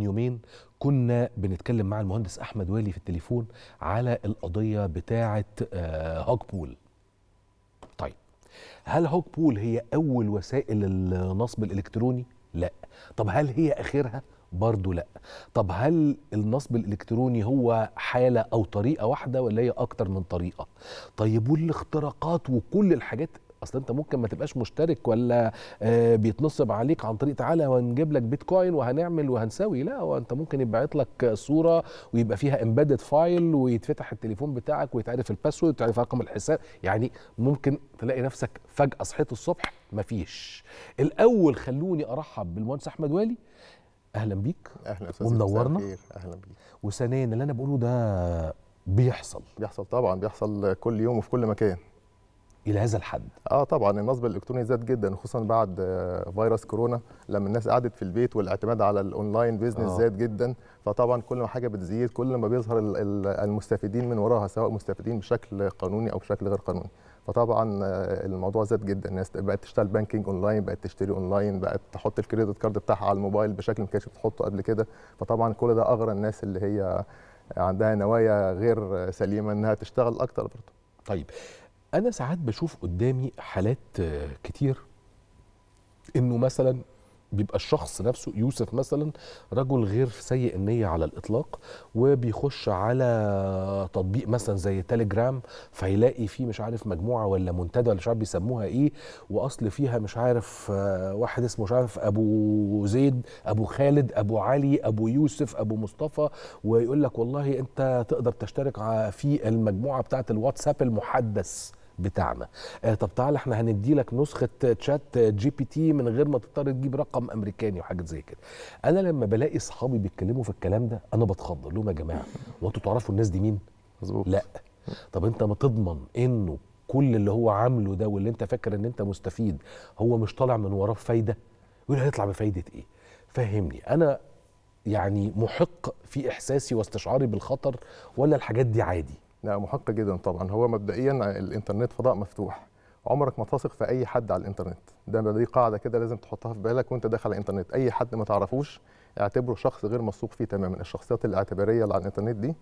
من يومين كنا بنتكلم مع المهندس احمد والي في التليفون على القضيه بتاعه آه، هوج بول طيب هل هوج بول هي اول وسائل النصب الالكتروني لا طب هل هي اخرها برضه لا طب هل النصب الالكتروني هو حاله او طريقه واحده ولا هي اكتر من طريقه طيب والاختراقات وكل الحاجات اصل انت ممكن ما تبقاش مشترك ولا آه، بيتنصب عليك عن طريق تعالى ونجيب لك بيتكوين وهنعمل وهنسوي لا وانت ممكن يبعت لك صوره ويبقى فيها امبيدد فايل ويتفتح التليفون بتاعك ويتعرف الباسورد وتعرف رقم الحساب يعني ممكن تلاقي نفسك فجاه صحيت الصبح مفيش الاول خلوني ارحب بالمهندس احمد والي اهلا بيك اهلا استاذ ومنورنا اهلا بيك وثانيا اللي انا بقوله ده بيحصل بيحصل طبعا بيحصل كل يوم وفي كل مكان الى هذا الحد اه طبعا النصب الالكتروني زاد جدا خصوصا بعد آه، فيروس كورونا لما الناس قعدت في البيت والاعتماد على الاونلاين بيزنس آه. زاد جدا فطبعا كل ما حاجه بتزيد كل ما بيظهر المستفيدين من وراها سواء مستفيدين بشكل قانوني او بشكل غير قانوني فطبعا آه، الموضوع زاد جدا الناس بقت تشتغل بانكينج اونلاين بقت تشتري اونلاين بقت تحط الكريدت كارد بتاعها على الموبايل بشكل ما كانتش بتحطه قبل كده فطبعا كل ده اغرى الناس اللي هي عندها نوايا غير آه، سليمه انها تشتغل اكتر برضه طيب انا ساعات بشوف قدامي حالات آه، كتير انه مثلا بيبقى الشخص نفسه يوسف مثلا رجل غير سيء النية على الإطلاق وبيخش على تطبيق مثلا زي تليجرام فيلاقي فيه مش عارف مجموعة ولا منتدى ولا مش عارف بيسموها إيه وأصل فيها مش عارف آه، واحد اسمه مش عارف أبو زيد أبو خالد أبو علي أبو يوسف أبو مصطفى ويقول لك والله أنت تقدر تشترك في المجموعة بتاعة الواتساب المحدث بتاعنا آه طب تعالى احنا هندي لك نسخه تشات جي بي تي من غير ما تضطر تجيب رقم امريكاني وحاجات زي كده انا لما بلاقي اصحابي بيتكلموا في الكلام ده انا بتخض لهم يا جماعه وانتوا تعرفوا الناس دي مين مظبوط لا طب انت ما تضمن انه كل اللي هو عامله ده واللي انت فاكر ان انت مستفيد هو مش طالع من وراه فايده يقول هيطلع بفايده ايه فهمني انا يعني محق في احساسي واستشعاري بالخطر ولا الحاجات دي عادي لا محق جدا طبعا هو مبدئيا الانترنت فضاء مفتوح عمرك ما تثق في اي حد على الانترنت ده دي قاعده كده لازم تحطها في بالك وانت داخل على الانترنت اي حد ما تعرفوش اعتبره شخص غير موثوق فيه تماما الشخصيات الاعتباريه اللي على الانترنت دي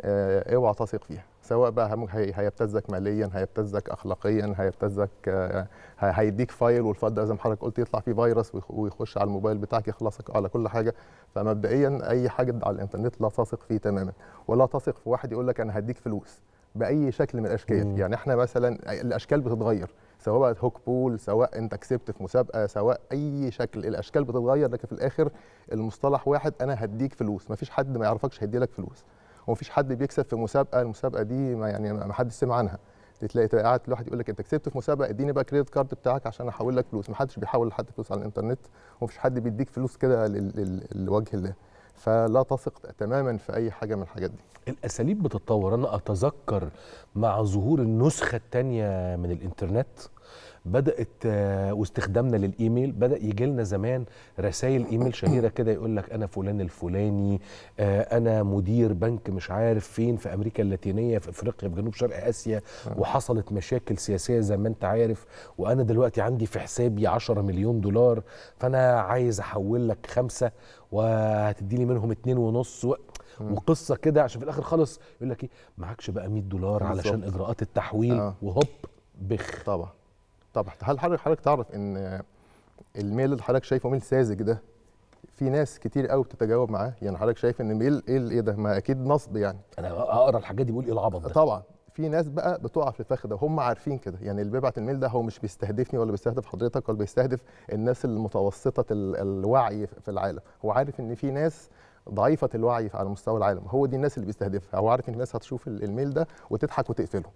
آه، اوعى تثق فيها سواء بقى هيبتزك ماليا هيبتزك اخلاقيا هيبتزك آه، هيديك فايل والفايل ده زي ما حضرتك قلت يطلع فيه فيروس ويخش على الموبايل بتاعك يخلصك على كل حاجه فمبدئيا اي حاجه على الانترنت لا تثق فيه تماما ولا تثق في واحد يقول لك انا هديك فلوس باي شكل من الاشكال يعني احنا مثلا الاشكال بتتغير سواء بقى هوك بول سواء انت كسبت في مسابقه سواء اي شكل الاشكال بتتغير لكن في الاخر المصطلح واحد انا هديك فلوس مفيش حد ما يعرفكش هيدي لك فلوس هو مفيش حد بيكسب في مسابقه المسابقه دي ما يعني ما حدش سمع عنها تلاقي تلاقي قاعد الواحد يقول لك انت كسبت في مسابقه اديني بقى كريدت كارد بتاعك عشان احول لك فلوس ما حدش بيحول لحد فلوس على الانترنت ومفيش حد بيديك فلوس كده لوجه الله فلا تثق تماما في اي حاجه من الحاجات دي الاساليب بتتطور انا اتذكر مع ظهور النسخه الثانيه من الانترنت بدات آه، واستخدامنا للايميل بدا يجي لنا زمان رسائل ايميل شهيره كده يقول لك انا فلان الفلاني آه، انا مدير بنك مش عارف فين في امريكا اللاتينيه في افريقيا في جنوب شرق اسيا آه. وحصلت مشاكل سياسيه زي ما انت عارف وانا دلوقتي عندي في حسابي 10 مليون دولار فانا عايز احول لك خمسه وهتدي لي منهم اتنين ونص و... وقصه كده عشان في الاخر خالص يقول لك ايه معكش بقى 100 دولار علشان اجراءات التحويل آه. وهوب بخ طبعا طب هل حضرتك حضرتك تعرف ان الميل اللي حضرتك شايفه ميل ساذج ده في ناس كتير قوي بتتجاوب معاه يعني حضرتك شايف ان ميل ايه ايه ده ما اكيد نصب يعني انا اقرا الحاجات دي بقول ايه العبط ده طبعا في ناس بقى بتقع في الفخ ده هم عارفين كده يعني اللي بيبعت الميل ده هو مش بيستهدفني ولا بيستهدف حضرتك ولا بيستهدف الناس المتوسطه الوعي في العالم هو عارف ان في ناس ضعيفه الوعي على مستوى العالم هو دي الناس اللي بيستهدفها هو عارف ان الناس هتشوف الميل ده وتضحك وتقفله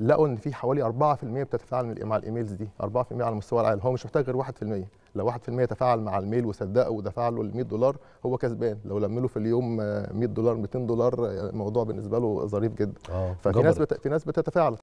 لقوا ان في حوالي 4% بتتفاعل مع الايميلز دي 4% على مستوى العالم هو مش محتاج غير 1% لو 1% تفاعل مع الميل وصدقه ودفع له ال 100 دولار هو كسبان لو لم له في اليوم 100 آه، دولار 200 دولار آه، الموضوع بالنسبه له ظريف جدا آه ففي جبرت. ناس بت... في ناس بتتفاعل